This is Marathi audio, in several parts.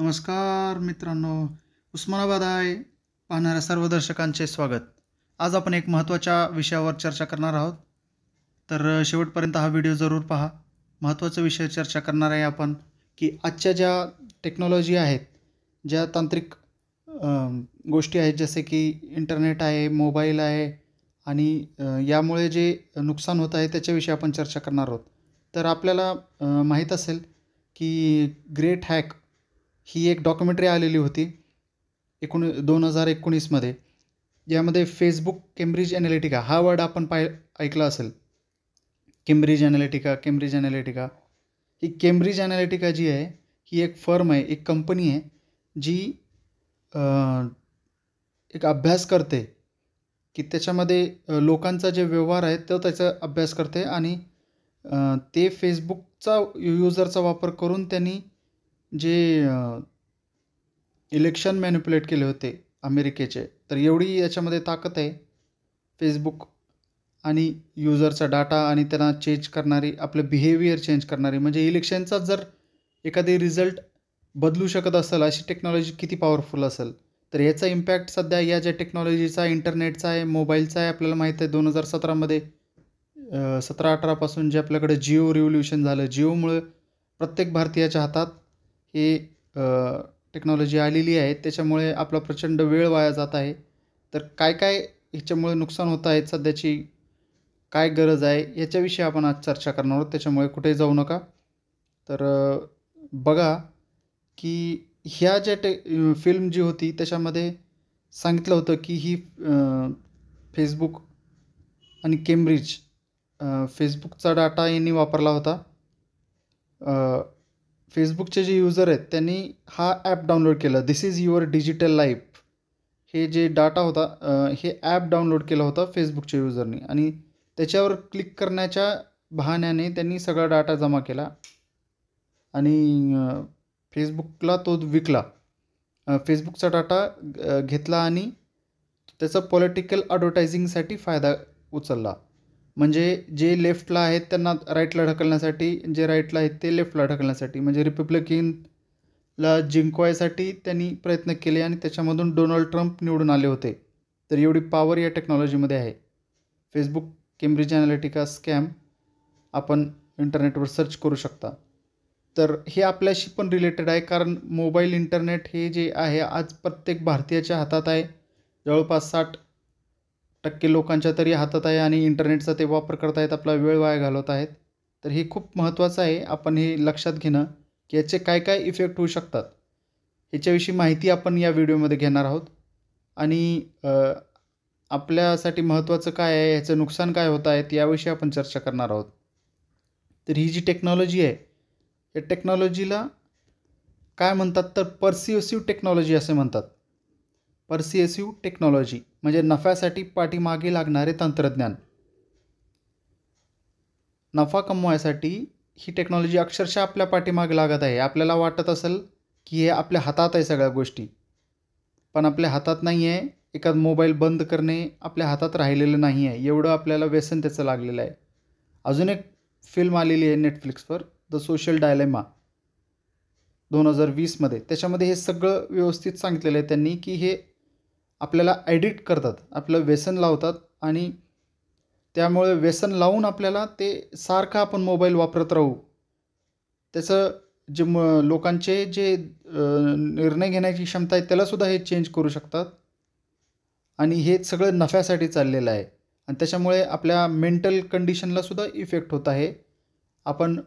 नमस्कार मित्रांनो उस्मानाबाद आहे पाहणाऱ्या सर्व दर्शकांचे स्वागत आज आपण एक महत्त्वाच्या विषयावर चर्चा करणार आहोत तर शेवटपर्यंत हा व्हिडिओ जरूर पहा महत्त्वाचा विषय चर्चा करणार आहे आपण की आजच्या ज्या टेक्नॉलॉजी आहेत ज्या तांत्रिक गोष्टी आहेत जसे की इंटरनेट आहे मोबाईल आहे आणि यामुळे जे नुकसान होत आहे त्याच्याविषयी आपण चर्चा करणार आहोत तर आपल्याला माहीत असेल की ग्रेट हॅक ही एक डॉक्युमेंटरी आलेली होती एकोण दोन हजार एकोणीसमध्ये ज्यामध्ये फेसबुक केम्ब्रिज ॲनालिटिका हा वर्ड आपण पाय ऐकला असेल केम्ब्रिज ॲनालिटिका केम्ब्रिज ॲनालिटिका ही केम्ब्रिज ॲनालिटिका जी आहे ही एक फर्म आहे एक कंपनी आहे जी एक अभ्यास करते की त्याच्यामध्ये लोकांचा जे व्यवहार आहे तो त्याचा अभ्यास करते आणि ते फेसबुकचा यूजरचा वापर करून त्यांनी जे इलेक्शन मॅन्युप्युलेट केले होते अमेरिकेचे तर एवढी याच्यामध्ये ताकद आहे फेसबुक आणि युजरचा डाटा आणि त्यांना चेंज करणारी आपलं बिहेवियर चेंज करणारी म्हणजे इलेक्शनचा जर एखादी रिझल्ट बदलू शकत असेल अशी टेक्नॉलॉजी किती पॉवरफुल असेल तर याचा इम्पॅक्ट सध्या या ज्या टेक्नॉलॉजीचा इंटरनेटचा आहे मोबाईलचा आहे आपल्याला माहीत आहे दोन हजार सतरामध्ये सतरा अठरापासून जे आपल्याकडे जिओ रिव्होल्युशन झालं जिओमुळे प्रत्येक भारतीयाच्या हातात ही टेक्नॉलॉजी आलेली आहे त्याच्यामुळे आपला प्रचंड वेळ वाया जात आहे तर काय काय ह्याच्यामुळे नुकसान होत आहे सध्याची काय गरज आहे याच्याविषयी आपण आज चर्चा करणार आहोत त्याच्यामुळे कुठे जाऊ नका तर बघा की ह्या ज्या टे फिल्म जी होती त्याच्यामध्ये सांगितलं होतं की ही फेसबुक आणि केम्ब्रिज फेसबुकचा डाटा यांनी वापरला होता फेसबुकचे जे युजर आहेत त्यांनी हा ॲप डाउनलोड केला this is your digital life हे जे डाटा होता हे ॲप डाउनलोड केलं होता फेसबुकच्या युजरनी आणि त्याच्यावर क्लिक करण्याच्या बहाण्याने त्यांनी सगळा डाटा जमा केला आणि फेसबुकला तो विकला फेसबुकचा डाटा घेतला आणि त्याचा पॉलिटिकल ॲडव्हर्टायझिंगसाठी फायदा उचलला म्हणजे जे लेफ्टला आहेत त्यांना राईटला ढकलण्यासाठी जे राईटला आहेत ते लेफ्टला ढकलण्यासाठी म्हणजे रिपब्लिकनला जिंकवायसाठी त्यांनी प्रयत्न केले आणि त्याच्यामधून डोनाल्ड ट्रम्प निवडून आले होते तर एवढी पॉवर या टेक्नॉलॉजीमध्ये आहे फेसबुक केम्ब्रिज अॅनालिटिका स्कॅम आपण इंटरनेटवर सर्च करू शकता तर हे आपल्याशी पण रिलेटेड आहे कारण मोबाईल इंटरनेट हे जे आहे आज प्रत्येक भारतीयाच्या हातात आहे जवळपास साठ टक्के लोकांच्या तरी हातात आहे आणि इंटरनेटचा ते वापर आहेत आपला वेळ वाया घालवत आहेत तर हे खूप महत्त्वाचं आहे आपण हे लक्षात घेणं की याचे काय काय इफेक्ट होऊ शकतात ह्याच्याविषयी माहिती आपण या व्हिडिओमध्ये घेणार आहोत आणि आपल्यासाठी महत्त्वाचं काय आहे ह्याचं नुकसान काय होत आहेत याविषयी आपण चर्चा करणार आहोत तर ही जी टेक्नॉलॉजी आहे या टेक्नॉलॉजीला काय म्हणतात तर पर्सिएसिव्ह टेक्नॉलॉजी असे म्हणतात पर्सिएसिव्ह टेक्नॉलॉजी म्हणजे नफ्यासाठी पाठीमागे लागणारे तंत्रज्ञान नफा कमवायसाठी ही टेक्नॉलॉजी अक्षरशः आपल्या पाठीमागे लागत आहे आपल्याला वाटत असेल की हे आपल्या हातात आहे सगळ्या गोष्टी पण आपल्या हातात नाही आहे एखाद मोबाईल बंद करणे आपल्या हातात राहिलेलं नाही आहे एवढं आपल्याला व्यसन त्याचं लागलेलं आहे अजून एक फिल्म आलेली आहे नेटफ्लिक्सवर द सोशल डायलेमा दोन हजार वीसमध्ये त्याच्यामध्ये हे सगळं व्यवस्थित सांगितलेलं आहे त्यांनी की हे आपल्याला ॲडिक्ट करतात आपलं व्यसन लावतात आणि त्यामुळे व्यसन लावून आपल्याला ते सारखं आपण मोबाईल वापरत राहू त्याचं जे म लोकांचे जे निर्णय घेण्याची क्षमता आहे त्यालासुद्धा हे चेंज करू शकतात आणि हे सगळं नफ्यासाठी चाललेलं आहे आणि त्याच्यामुळे आपल्या मेंटल कंडिशनलासुद्धा इफेक्ट होत आहे आपण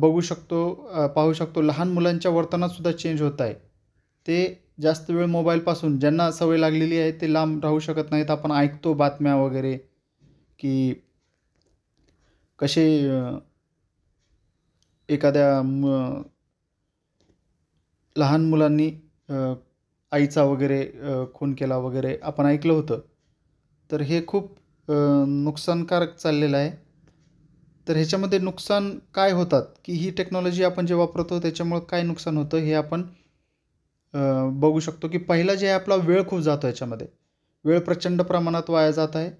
बघू शकतो पाहू शकतो लहान मुलांच्या वर्तनातसुद्धा चेंज होत आहे ते जास्त वेळ मोबाईलपासून ज्यांना सवय लागलेली आहे ते लांब राहू शकत नाहीत आपण ऐकतो बातम्या वगैरे की कसे एखाद्या लहान मुलांनी आईचा वगैरे खून केला वगैरे आपण ऐकलं होतं तर हे खूप नुकसानकारक चाललेलं आहे तर ह्याच्यामध्ये नुकसान काय होतात की ही टेक्नॉलॉजी आपण जे वापरतो त्याच्यामुळं काय नुकसान होतं हे आपण बघू शकतो की पहिला जे आहे आपला वेळ खूप जातो याच्यामध्ये वेळ प्रचंड प्रमाणात वाया जात आहे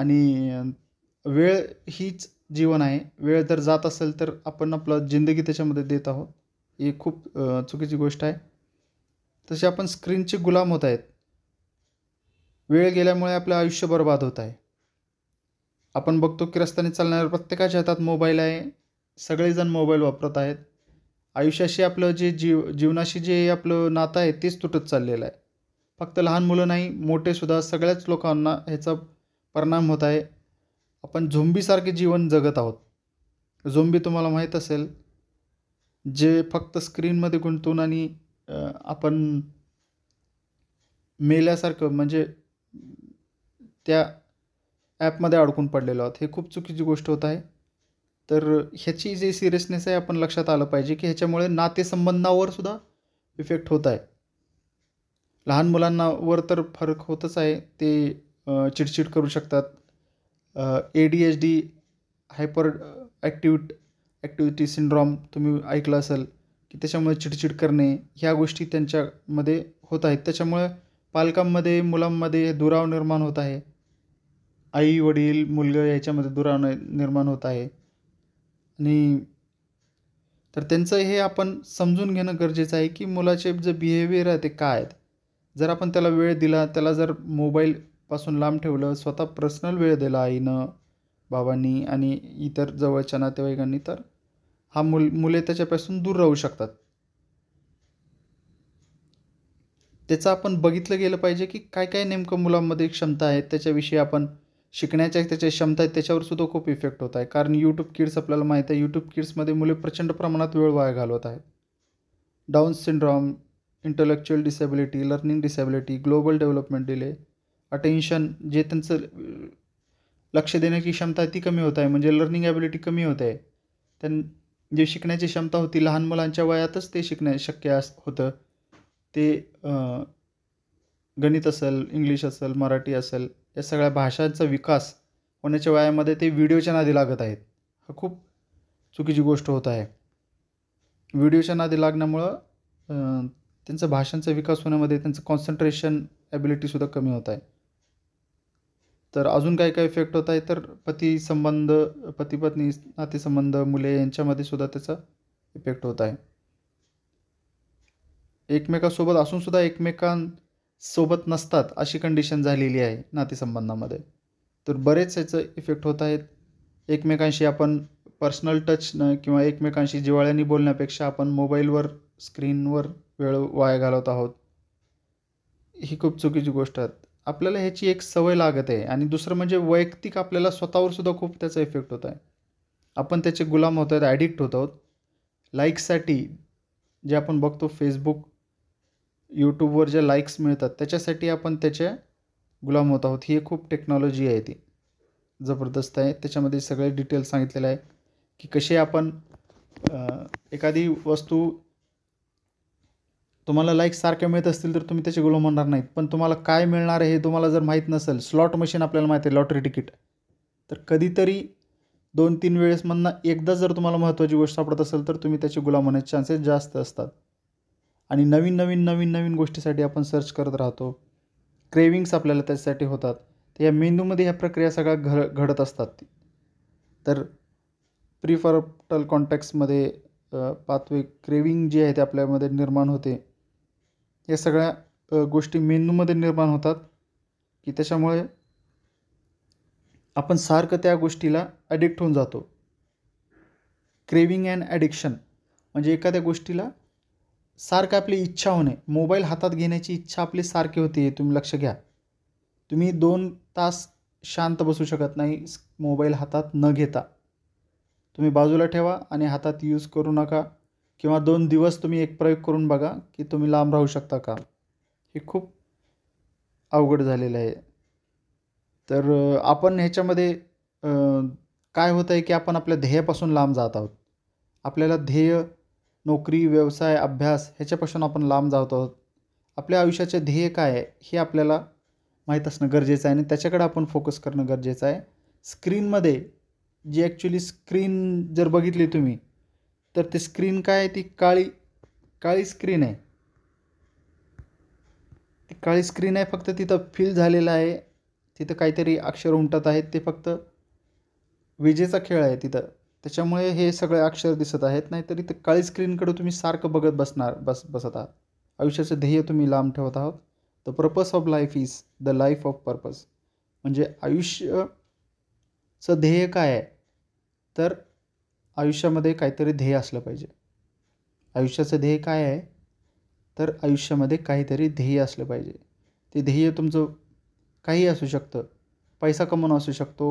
आणि वेळ हीच जीवन आहे वेळ जर जात असेल तर आपण आपलं जिंदगी त्याच्यामध्ये देत आहोत ही खूप चुकीची गोष्ट आहे तसे आपण स्क्रीनचे गुलाम होत आहेत वेळ गेल्यामुळे आपलं आयुष्य बर्बाद होत आहे आपण बघतो की रस्त्याने चालणाऱ्या प्रत्येकाच्या हातात मोबाईल आहे सगळेजण मोबाईल वापरत आहेत आयुष्याशी आपलं जे जीव जीवनाशी जे आपलं नातं आहे तेच तुटत चाललेलं आहे फक्त लहान मुलं नाही मोठेसुद्धा सगळ्याच लोकांना ह्याचा परिणाम होत आहे आपण झोंबीसारखे जीवन जगत आहोत झोंबी तुम्हाला माहीत असेल जे फक्त स्क्रीनमध्ये गुंतून आणि आपण मेल्यासारखं म्हणजे त्या ॲपमध्ये अडकून पडलेलो आहोत हे खूप चुकीची गोष्ट होत आहे तर ह्याची जी सिरियसनेस आहे आपण लक्षात आलं पाहिजे की ह्याच्यामुळे नातेसंबंधावर सुद्धा इफेक्ट होत आहे लहान मुलांनावर तर फरक होतच आहे ते चिडचिड करू शकतात A D H D hyper activity activity syndrome तुम्ही ऐकलं असेल की त्याच्यामुळे चिडचिड करणे ह्या गोष्टी त्यांच्यामध्ये होत आहेत त्याच्यामुळे पालकांमध्ये मुलांमध्ये दुराव निर्माण होत आहे आई वडील मुलगा याच्यामध्ये दुराव निर्माण होत आहे आणि तर त्यांचं हे आपण समजून घेणं गरजेचं आहे की मुलाचे जे बिहेवियर आहे ते काय आहेत जर आपण त्याला वेळ दिला त्याला जर मोबाईलपासून लांब ठेवलं स्वतः पर्सनल वेळ दिला आईनं बाबांनी आणि इतर जवळच्या नातेवाईकांनी तर हा मुल मुले त्याच्यापासून दूर राहू शकतात त्याचं आपण बघितलं गेलं पाहिजे की काय काय नेमकं मुलांमध्ये क्षमता आहेत त्याच्याविषयी आपण शिकण्याच्या त्याच्या क्षमता आहेत त्याच्यावर सुद्धा खूप इफेक्ट होत आहे कारण यूट्यूब किड्स आपल्याला माहीत आहे यूट्यूब किड्समध्ये मुले प्रचंड प्रमाणात वेळ वाया घालवत आहेत Down syndrome intellectual disability learning disability global development delay attention जे त्यांचं लक्ष देण्याची क्षमता आहे ती कमी होत आहे म्हणजे लर्निंग ॲबिलिटी कमी होत आहे त्यां जे शिकण्याची क्षमता होती लहान मुलांच्या वयातच ते शिकणे शक्य अस होतं ते गणित असेल इंग्लिश असेल मराठी असेल या सगळ्या भाषांचा विकास होण्याच्या वयामध्ये ते व्हिडिओच्या नादी लागत आहेत हा खूप चुकीची गोष्ट होत आहे व्हिडिओच्या नादी लागण्यामुळं त्यांचा भाषांचा विकास होण्यामध्ये त्यांचं कॉन्सन्ट्रेशन ॲबिलिटीसुद्धा कमी होत आहे तर अजून काय काय इफेक्ट होत आहे तर पती संबंध पतीपत्नी नातेसंबंध मुले यांच्यामध्ये सुद्धा त्याचा इफेक्ट होत आहे एकमेकासोबत असूनसुद्धा एकमेकां सोबत नसतात अशी कंडिशन झालेली आहे नातेसंबंधामध्ये तर बरेच याचं इफेक्ट होत आहेत एकमेकांशी आपण पर्सनल टच न किंवा एकमेकांशी जिवाळ्याने बोलण्यापेक्षा आपण मोबाईलवर स्क्रीनवर वेळ वाया घालवत आहोत ही खूप चुकीची गोष्ट आहे आपल्याला ह्याची एक सवय लागत आहे आणि दुसरं म्हणजे वैयक्तिक आपल्याला स्वतःवर सुद्धा खूप त्याचा इफेक्ट होत आहे आपण त्याचे गुलाम होत आहेत ॲडिक्ट होत आहोत लाईकसाठी जे आपण बघतो फेसबुक यूट्यूबवर ज्या लाईक्स मिळतात त्याच्यासाठी आपण त्याचे गुलाम होत आहोत ही खूप टेक्नॉलॉजी आहे ती जबरदस्त आहे त्याच्यामध्ये सगळे डिटेल्स सांगितलेले आहे की कसे आपण एखादी वस्तू तुम्हाला लाईक्स सारख्या मिळत असतील तर तुम्ही त्याचे गुलाम होणार नाहीत पण तुम्हाला काय मिळणार आहे हे तुम्हाला जर माहीत नसेल स्लॉट मशीन आपल्याला माहीत आहे लॉटरी तिकीट तर कधीतरी दोन तीन वेळेस म्हणणं एकदा जर तुम्हाला महत्त्वाची गोष्ट सापडत असेल तर तुम्ही त्याचे गुलाम होण्याचे चान्सेस जास्त असतात आणि नवीन नवीन नवीन नवीन गोष्टीसाठी आपण सर्च करत राहतो क्रेविंग्स आपल्याला त्याच्यासाठी होतात तर या मेंदूमध्ये ह्या प्रक्रिया सगळ्या घड घडत असतात तर प्रिफरटल कॉन्टॅक्ट्समध्ये पाथवे क्रेविंग जे आहे ते आपल्यामध्ये निर्माण होते या सगळ्या गोष्टी मेंदूमध्ये निर्माण होतात की त्याच्यामुळे आपण सारखं त्या गोष्टीला ॲडिक्ट होऊन जातो क्रेविंग अँड ॲडिक्शन म्हणजे एखाद्या गोष्टीला सारखं आपली इच्छा होणे मोबाईल हातात घेण्याची इच्छा आपली सारखी होते तुम्ही लक्ष घ्या तुम्ही दोन तास शांत बसू शकत नाही मोबाईल हातात न घेता तुम्ही बाजूला ठेवा आणि हातात यूज करू नका किंवा दोन दिवस तुम्ही एक प्रयोग करून बघा की तुम्ही लांब राहू शकता का हे खूप अवघड झालेलं आहे तर आपण ह्याच्यामध्ये काय होतं आहे की आपण आपल्या ध्येयापासून लांब जात आहोत आपल्याला ध्येय नोकरी व्यवसाय अभ्यास ह्याच्यापासून आपण लांब जात आहोत आपल्या आयुष्याचे ध्येय काय आहे हे आपल्याला माहीत असणं गरजेचं आहे आणि त्याच्याकडे आपण फोकस करणं गरजेचं आहे स्क्रीनमध्ये जी ॲक्च्युली स्क्रीन जर बघितली तुम्ही तर ते स्क्रीन काय आहे ती काळी काळी स्क्रीन आहे ती काळी स्क्रीन आहे फक्त तिथं फील झालेलं आहे तिथं काहीतरी अक्षर उमटत आहेत ते फक्त विजेचा खेळ आहे तिथं त्याच्यामुळे हे सगळे अक्षर दिसत आहेत नाहीतरी ते काळी स्क्रीनकडे तुम्ही सारखं बघत बसणार बस बसत आहात आयुष्याचं ध्येय तुम्ही लांब ठेवत आहात the purpose of life is the life of purpose म्हणजे आयुष्यचं ध्येय काय आहे तर आयुष्यामध्ये काहीतरी ध्येय असलं पाहिजे आयुष्याचं ध्येय काय आहे तर आयुष्यामध्ये काहीतरी ध्येय असलं पाहिजे ते ध्येय तुमचं काही असू शकतं पैसा कमवणं असू शकतो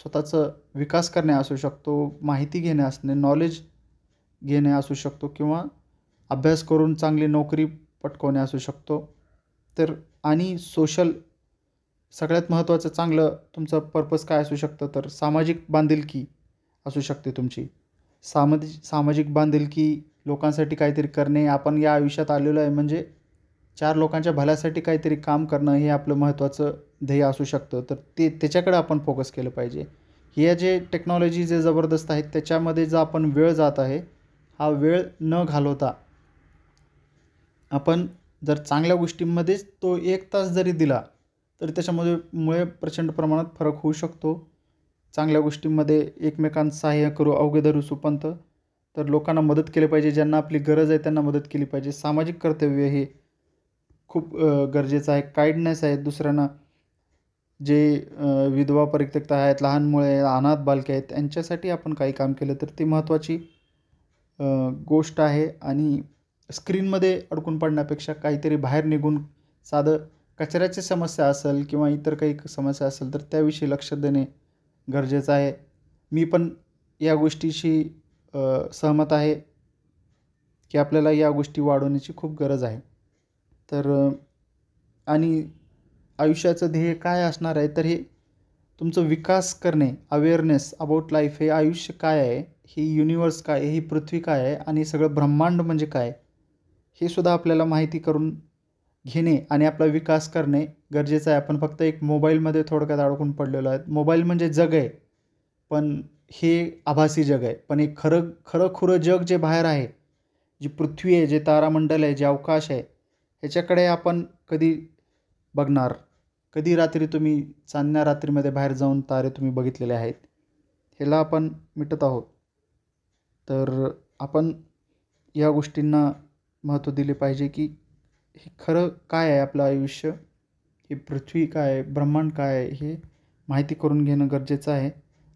स्वतःचं विकास करणे असू शकतो माहिती घेणे असणे नॉलेज घेणे असू शकतो किंवा अभ्यास करून चांगली नोकरी पटकवणे असू शकतो तर आणि सोशल सगळ्यात महत्त्वाचं चांगलं तुमचं पर्पज काय असू शकतं तर सामाजिक बांधिलकी असू शकते तुमची सामाजिक सामाजिक बांधिलकी लोकांसाठी काहीतरी करणे आपण या आयुष्यात आलेलो आहे म्हणजे चार लोकांच्या भल्यासाठी काहीतरी काम करणं हे आपलं महत्त्वाचं ध्येय असू शकतं तर ते त्याच्याकडे आपण फोकस केलं पाहिजे हे जे टेक्नॉलॉजी जे जबरदस्त आहेत त्याच्यामध्ये जो आपण वेळ जात आहे हा वेळ न घालवता आपण जर चांगल्या गोष्टींमध्येच तो एक तास जरी दिला तरी त्याच्यामध्ये मुळे प्रचंड प्रमाणात फरक होऊ शकतो चांगल्या गोष्टींमध्ये एकमेकांचं सहाय्य करू अवघे धरू सुपंत तर लोकांना मदत केली पाहिजे ज्यांना आपली गरज आहे त्यांना मदत केली पाहिजे सामाजिक कर्तव्य हे खूप गरजेचं आहे काइंडनेस आहे दुसऱ्यांना जे विधवा परित्यक्ता आहेत लहान मुळे अनाथ बालके आहेत त्यांच्यासाठी आपण काही काम केलं तर ती महत्त्वाची गोष्ट आहे आणि स्क्रीनमध्ये अडकून पडण्यापेक्षा काहीतरी बाहेर निघून साधं कचऱ्याची समस्या असेल किंवा इतर काही समस्या असेल तर त्याविषयी लक्ष देणे गरजेचं आहे मी पण या गोष्टीशी सहमत आहे की आपल्याला या गोष्टी वाढवण्याची खूप गरज आहे तर आणि आयुष्याचं ध्येय काय असणार आहे तर हे तुमचं विकास करणे अवेअरनेस अबाउट लाईफ हे आयुष्य काय आहे ही युनिवर्स काय आहे ही पृथ्वी काय आहे आणि सगळं ब्रह्मांड म्हणजे काय हे सुद्धा आपल्याला माहिती करून घेणे आणि आपला विकास करणे गरजेचं आहे आपण फक्त एक मोबाईलमध्ये थोडक्यात अडकून पडलेलो आहे मोबाईल म्हणजे जग आहे पण हे आभासी जग आहे पण एक खरं खरं खुरं जग जे बाहेर आहे जी पृथ्वी आहे जे तारामंडल आहे जे अवकाश आहे ह्याच्याकडे आपण कधी बघणार कधी रात्री तुम्ही चांदण्या रात्रीमध्ये बाहेर जाऊन तारे तुम्ही बघितलेले आहेत ह्याला आपण मिटत आहोत तर आपण या गोष्टींना महत्त्व दिले पाहिजे की हे खरं काय आहे आपलं आयुष्य हे पृथ्वी काय आहे ब्रह्मांड काय आहे हे माहिती करून घेणं गरजेचं आहे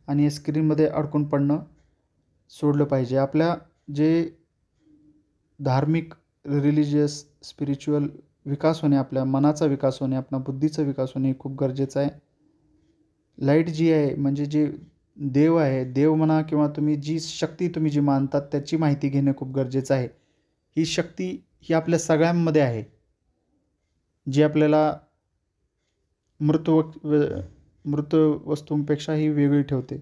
आणि या स्क्रीनमध्ये अडकून पडणं सोडलं पाहिजे आपल्या जे धार्मिक रिलिजियस स्पिरिच्युअल विकास होणे आपल्या मनाचा विकास होणे आपला बुद्धीचा विकास होणे खूप गरजेचं आहे लाईट जी आहे म्हणजे जे देव आहे देव म्हणा किंवा तुम्ही जी शक्ती तुम्ही जी मानतात त्याची माहिती घेणे खूप गरजेचं आहे ही शक्ती ही आपल्या सगळ्यांमध्ये आहे जी आपल्याला मृत मृत वस्तूंपेक्षा ही वेगळी ठेवते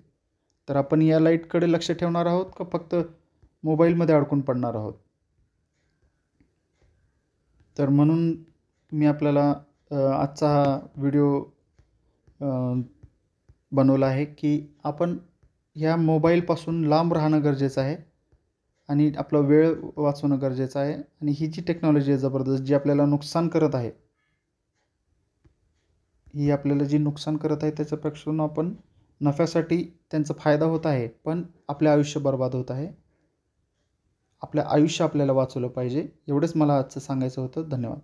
तर आपण या लाईटकडे लक्ष ठेवणार आहोत का फक्त मोबाईलमध्ये अडकून पडणार आहोत तर म्हणून मी आपल्याला आजचा हा व्हिडिओ बनवला आहे की आपण ह्या मोबाईलपासून लांब राहणं गरजेचं आहे आणि आपला वेळ वाचवणं गरजेचं आहे आणि ही जी टेक्नॉलॉजी आहे जबरदस्त जी आपल्याला नुकसान करत आहे ही आपल्याला जी नुकसान करत आहे त्याच्यापेक्षा आपण नफ्यासाठी त्यांचा फायदा होत आहे पण आपले आयुष्य बर्बाद होत आहे आपलं आयुष्य आपल्याला वाचवलं पाहिजे एवढंच मला आजचं सांगायचं होतं धन्यवाद